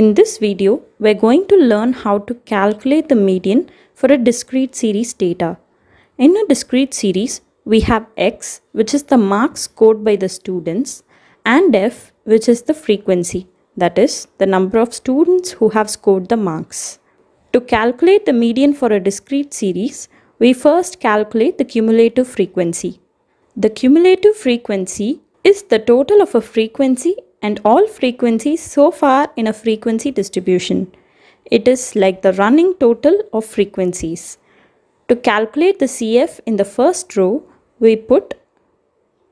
In this video, we're going to learn how to calculate the median for a discrete series data. In a discrete series, we have x, which is the marks scored by the students, and f, which is the frequency, that is, the number of students who have scored the marks. To calculate the median for a discrete series, we first calculate the cumulative frequency. The cumulative frequency is the total of a frequency and all frequencies so far in a frequency distribution. It is like the running total of frequencies. To calculate the CF in the first row, we put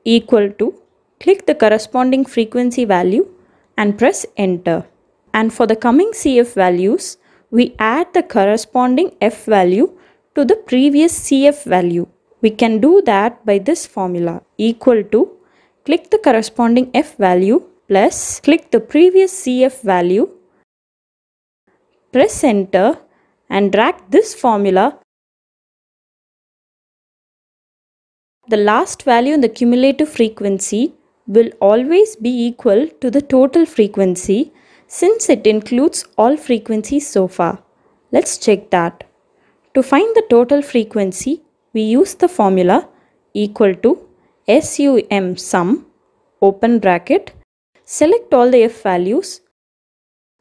equal to, click the corresponding frequency value and press enter. And for the coming CF values, we add the corresponding F value to the previous CF value. We can do that by this formula equal to, click the corresponding F value plus click the previous CF value, press enter and drag this formula The last value in the cumulative frequency will always be equal to the total frequency since it includes all frequencies so far. Let's check that. To find the total frequency, we use the formula equal to SUM sum open bracket Select all the F values,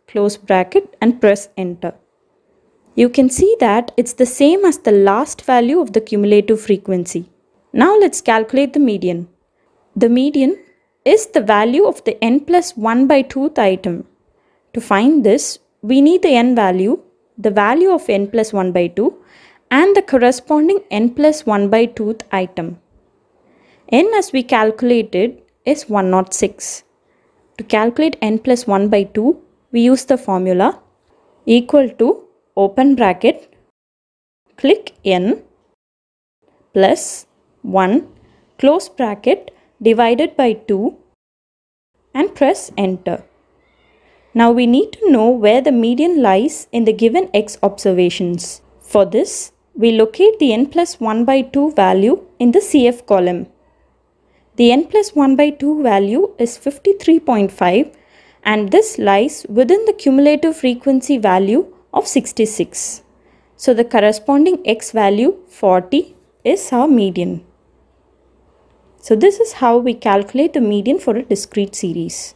close bracket and press enter. You can see that it's the same as the last value of the cumulative frequency. Now let's calculate the median. The median is the value of the n plus 1 by 2th item. To find this, we need the n value, the value of n plus 1 by 2 and the corresponding n plus 1 by 2th item. n as we calculated is 106. To calculate n plus 1 by 2, we use the formula equal to open bracket click n plus 1 close bracket divided by 2 and press enter. Now we need to know where the median lies in the given x observations. For this, we locate the n plus 1 by 2 value in the CF column. The n plus 1 by 2 value is 53.5 and this lies within the cumulative frequency value of 66. So the corresponding x value 40 is our median. So this is how we calculate the median for a discrete series.